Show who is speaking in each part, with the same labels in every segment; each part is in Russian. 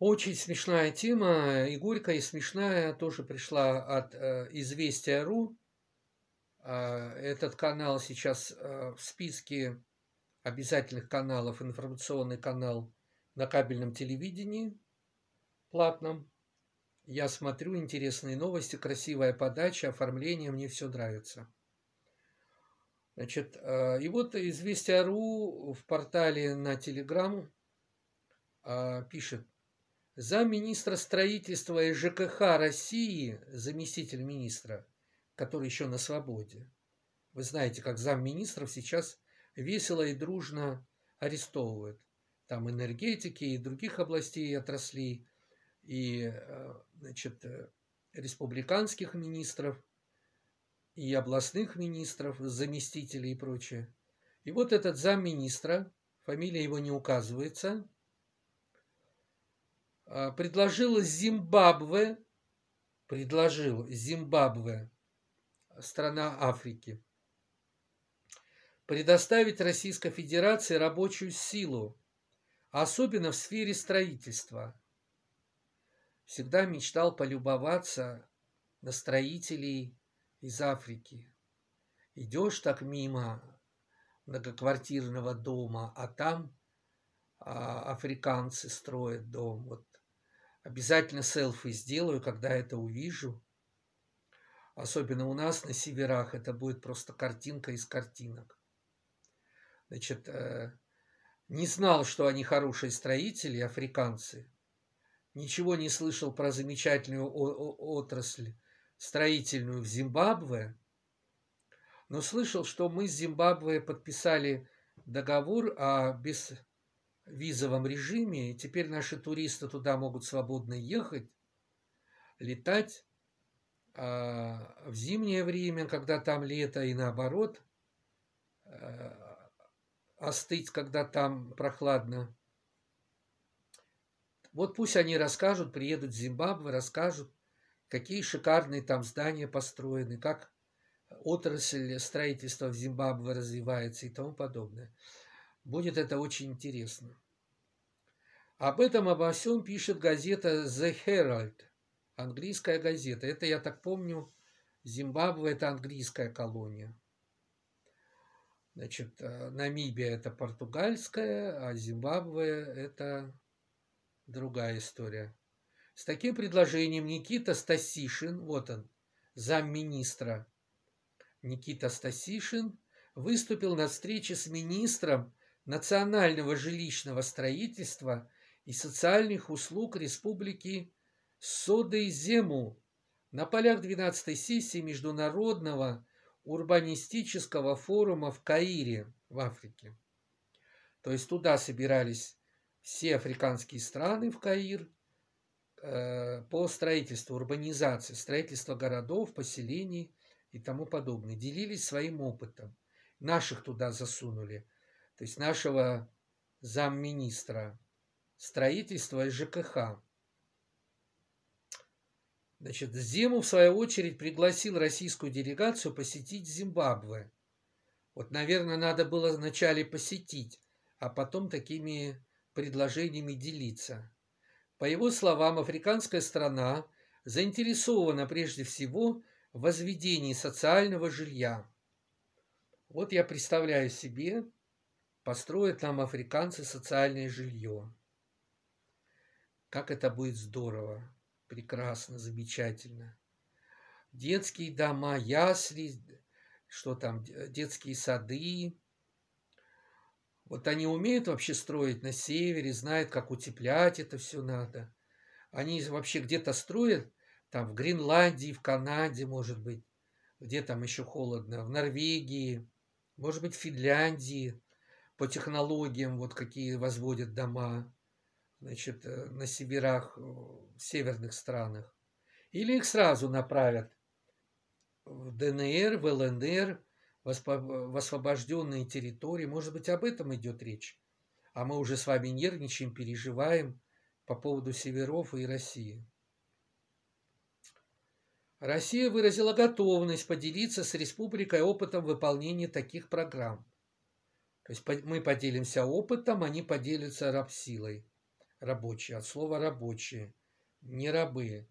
Speaker 1: Очень смешная тема, и горькая, и смешная, тоже пришла от э, «Известия.ру». Э, этот канал сейчас э, в списке обязательных каналов, информационный канал на кабельном телевидении платном. Я смотрю интересные новости, красивая подача, оформление, мне все нравится. Значит, э, и вот «Известия.ру» в портале на Телеграм э, пишет – замминистра строительства и ЖКХ России, заместитель министра, который еще на свободе. Вы знаете, как замминистров сейчас весело и дружно арестовывают. Там энергетики и других областей и отраслей, и э, значит, республиканских министров, и областных министров, заместителей и прочее. И вот этот замминистра, фамилия его не указывается, а, предложила Зимбабве, предложил Зимбабве, страна Африки, предоставить Российской Федерации рабочую силу, особенно в сфере строительства. Всегда мечтал полюбоваться на строителей из Африки. Идешь так мимо многоквартирного дома, а там а, африканцы строят дом. Вот Обязательно селфи сделаю, когда это увижу. Особенно у нас на северах это будет просто картинка из картинок. Значит, э, не знал, что они хорошие строители, африканцы. Ничего не слышал про замечательную отрасль строительную в Зимбабве. Но слышал, что мы с Зимбабве подписали договор о а без визовом режиме, и теперь наши туристы туда могут свободно ехать, летать. А в зимнее время, когда там лето, и наоборот, а, остыть, когда там прохладно. Вот пусть они расскажут, приедут в Зимбабве, расскажут, какие шикарные там здания построены, как отрасль строительства в Зимбабве развивается и тому подобное. Будет это очень интересно. Об этом обо всем пишет газета The Herald, английская газета. Это, я так помню, Зимбабве – это английская колония. Значит, э, Намибия – это португальская, а Зимбабве – это другая история. С таким предложением Никита Стасишин, вот он, замминистра Никита Стасишин, выступил на встрече с министром национального жилищного строительства и социальных услуг Республики Содейзему на полях 12-й сессии Международного урбанистического форума в Каире в Африке. То есть туда собирались все африканские страны в Каир э, по строительству, урбанизации, строительству городов, поселений и тому подобное. Делились своим опытом. Наших туда засунули – то есть нашего замминистра строительства и ЖКХ. Значит, зиму в свою очередь, пригласил российскую делегацию посетить Зимбабве. Вот, наверное, надо было вначале посетить, а потом такими предложениями делиться. По его словам, африканская страна заинтересована прежде всего в возведении социального жилья. Вот я представляю себе, Построят нам африканцы социальное жилье. Как это будет здорово, прекрасно, замечательно. Детские дома, ясли, что там, детские сады. Вот они умеют вообще строить на севере, знают, как утеплять это все надо. Они вообще где-то строят, там в Гренландии, в Канаде, может быть, где там еще холодно, в Норвегии, может быть, в Финляндии по технологиям, вот какие возводят дома, значит, э, на северах, э, в северных странах. Или их сразу направят в ДНР, в ЛНР, в освобожденные территории. Может быть, об этом идет речь. А мы уже с вами нервничаем, переживаем по поводу северов и России. Россия выразила готовность поделиться с республикой опытом выполнения таких программ. То есть мы поделимся опытом, они поделятся рабсилой. Рабочие, от слова рабочие. Не рабы,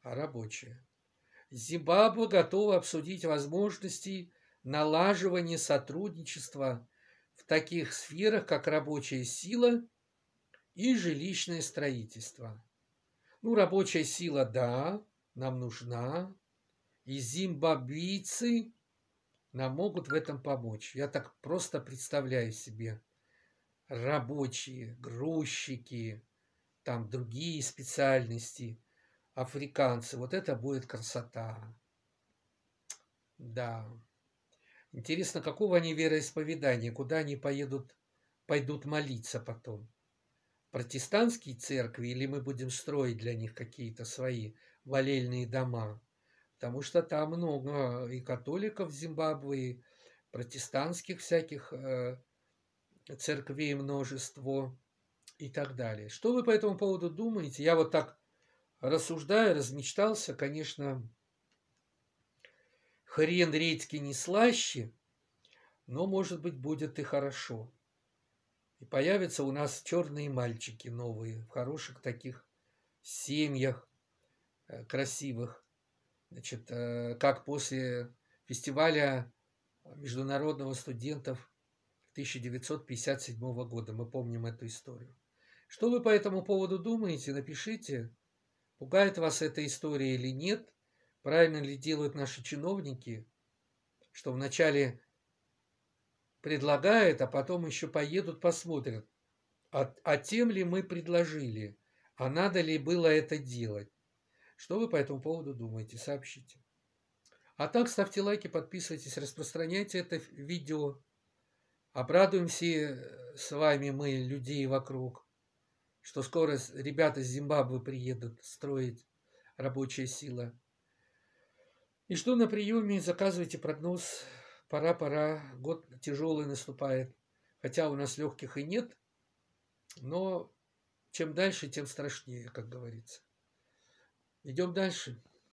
Speaker 1: а рабочие. Зимбабве готова обсудить возможности налаживания сотрудничества в таких сферах, как рабочая сила и жилищное строительство. Ну, рабочая сила, да, нам нужна. И зимбабвийцы нам могут в этом помочь. Я так просто представляю себе рабочие, грузчики, там другие специальности, африканцы. Вот это будет красота. Да. Интересно, какого они вероисповедания, куда они поедут, пойдут молиться потом? Протестантские церкви или мы будем строить для них какие-то свои валельные дома? потому что там много и католиков в Зимбабве, и протестантских всяких э, церквей множество и так далее. Что вы по этому поводу думаете? Я вот так рассуждаю, размечтался, конечно, хрен редьки не слаще, но, может быть, будет и хорошо. И появятся у нас черные мальчики новые, в хороших таких семьях, э, красивых значит, э, как после фестиваля международного студентов 1957 года. Мы помним эту историю. Что вы по этому поводу думаете? Напишите, пугает вас эта история или нет. Правильно ли делают наши чиновники, что вначале предлагают, а потом еще поедут, посмотрят, а, а тем ли мы предложили, а надо ли было это делать. Что вы по этому поводу думаете, сообщите. А так ставьте лайки, подписывайтесь, распространяйте это видео. Обрадуемся э, с вами мы, людей вокруг, что скоро ребята из Зимбабве приедут строить рабочая сила. И что на приеме заказывайте прогноз. Пора, пора, год тяжелый наступает. Хотя у нас легких и нет, но чем дальше, тем страшнее, как говорится. Идем дальше.